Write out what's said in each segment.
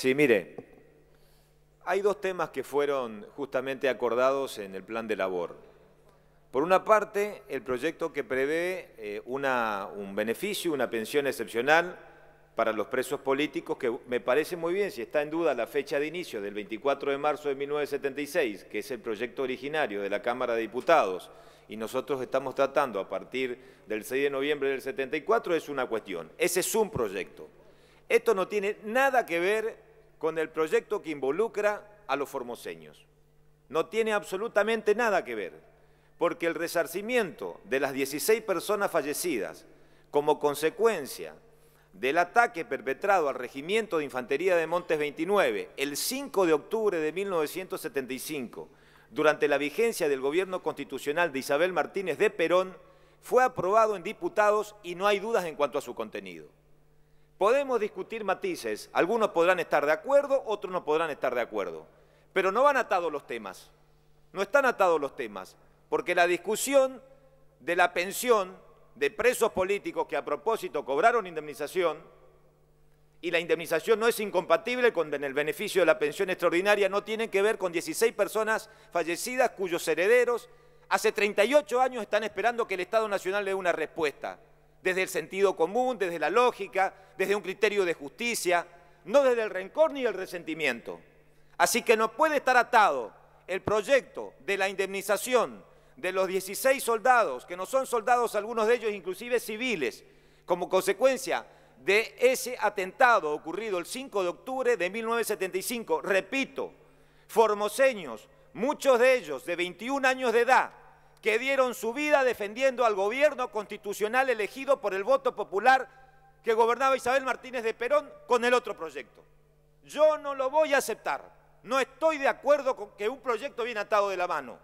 Sí, mire, hay dos temas que fueron justamente acordados en el plan de labor. Por una parte, el proyecto que prevé eh, un beneficio, una pensión excepcional para los presos políticos, que me parece muy bien, si está en duda la fecha de inicio del 24 de marzo de 1976, que es el proyecto originario de la Cámara de Diputados, y nosotros estamos tratando a partir del 6 de noviembre del 74, es una cuestión. Ese es un proyecto. Esto no tiene nada que ver con el proyecto que involucra a los formoseños. No tiene absolutamente nada que ver, porque el resarcimiento de las 16 personas fallecidas como consecuencia del ataque perpetrado al Regimiento de Infantería de Montes 29 el 5 de octubre de 1975, durante la vigencia del gobierno constitucional de Isabel Martínez de Perón, fue aprobado en diputados y no hay dudas en cuanto a su contenido. Podemos discutir matices, algunos podrán estar de acuerdo, otros no podrán estar de acuerdo, pero no van atados los temas, no están atados los temas, porque la discusión de la pensión de presos políticos que a propósito cobraron indemnización, y la indemnización no es incompatible con el beneficio de la pensión extraordinaria, no tiene que ver con 16 personas fallecidas cuyos herederos hace 38 años están esperando que el Estado Nacional le dé una respuesta desde el sentido común, desde la lógica, desde un criterio de justicia, no desde el rencor ni el resentimiento. Así que no puede estar atado el proyecto de la indemnización de los 16 soldados, que no son soldados, algunos de ellos inclusive civiles, como consecuencia de ese atentado ocurrido el 5 de octubre de 1975. Repito, formoseños, muchos de ellos de 21 años de edad, que dieron su vida defendiendo al gobierno constitucional elegido por el voto popular que gobernaba Isabel Martínez de Perón con el otro proyecto. Yo no lo voy a aceptar. No estoy de acuerdo con que un proyecto viene atado de la mano.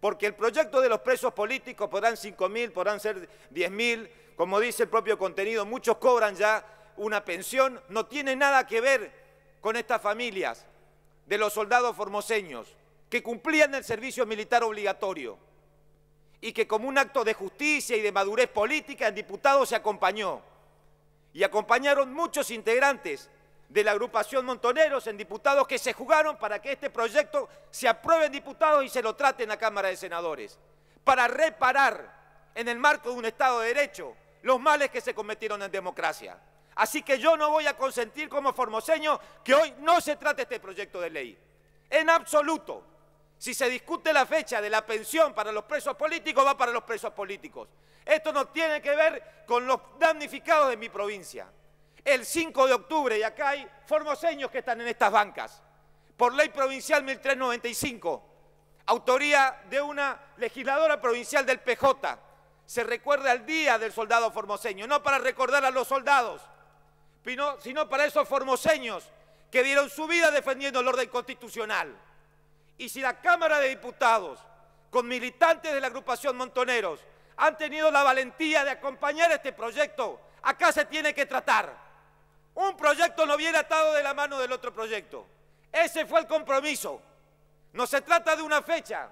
Porque el proyecto de los presos políticos podrán 5.000, podrán ser 10.000, como dice el propio contenido, muchos cobran ya una pensión, no tiene nada que ver con estas familias de los soldados formoseños que cumplían el servicio militar obligatorio y que como un acto de justicia y de madurez política en diputado se acompañó. Y acompañaron muchos integrantes de la agrupación Montoneros en diputados que se jugaron para que este proyecto se apruebe en diputados y se lo trate en la Cámara de Senadores, para reparar en el marco de un Estado de Derecho los males que se cometieron en democracia. Así que yo no voy a consentir como formoseño que hoy no se trate este proyecto de ley. En absoluto. Si se discute la fecha de la pensión para los presos políticos, va para los presos políticos. Esto no tiene que ver con los damnificados de mi provincia. El 5 de octubre, y acá hay formoseños que están en estas bancas, por ley provincial 1395, autoría de una legisladora provincial del PJ, se recuerda el día del soldado formoseño, no para recordar a los soldados, sino para esos formoseños que dieron su vida defendiendo el orden constitucional. Y si la Cámara de Diputados, con militantes de la agrupación Montoneros, han tenido la valentía de acompañar este proyecto, acá se tiene que tratar. Un proyecto no viene atado de la mano del otro proyecto. Ese fue el compromiso. No se trata de una fecha,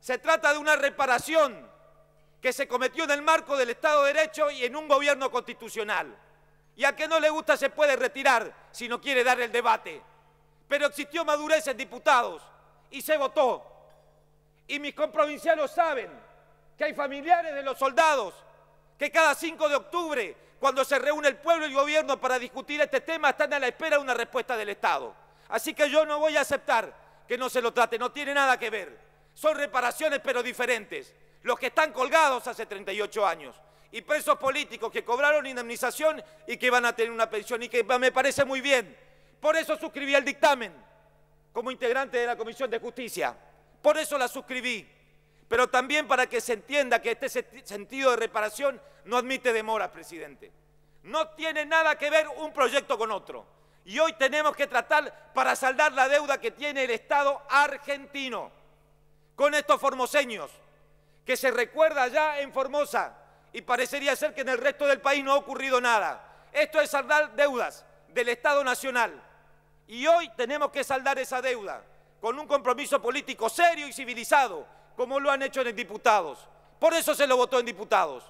se trata de una reparación que se cometió en el marco del Estado de Derecho y en un gobierno constitucional. Y a que no le gusta se puede retirar si no quiere dar el debate. Pero existió madurez en diputados y se votó. Y mis comprovincianos saben que hay familiares de los soldados que cada 5 de octubre, cuando se reúne el pueblo y el gobierno para discutir este tema, están a la espera de una respuesta del Estado. Así que yo no voy a aceptar que no se lo trate, no tiene nada que ver. Son reparaciones pero diferentes. Los que están colgados hace 38 años y presos políticos que cobraron indemnización y que van a tener una pensión y que me parece muy bien. Por eso suscribí el dictamen como integrante de la Comisión de Justicia. Por eso la suscribí, pero también para que se entienda que este sentido de reparación no admite demoras, presidente. No tiene nada que ver un proyecto con otro. Y hoy tenemos que tratar para saldar la deuda que tiene el Estado argentino con estos formoseños, que se recuerda ya en Formosa y parecería ser que en el resto del país no ha ocurrido nada. Esto es saldar deudas del Estado Nacional y hoy tenemos que saldar esa deuda con un compromiso político serio y civilizado, como lo han hecho en diputados. Por eso se lo votó en diputados.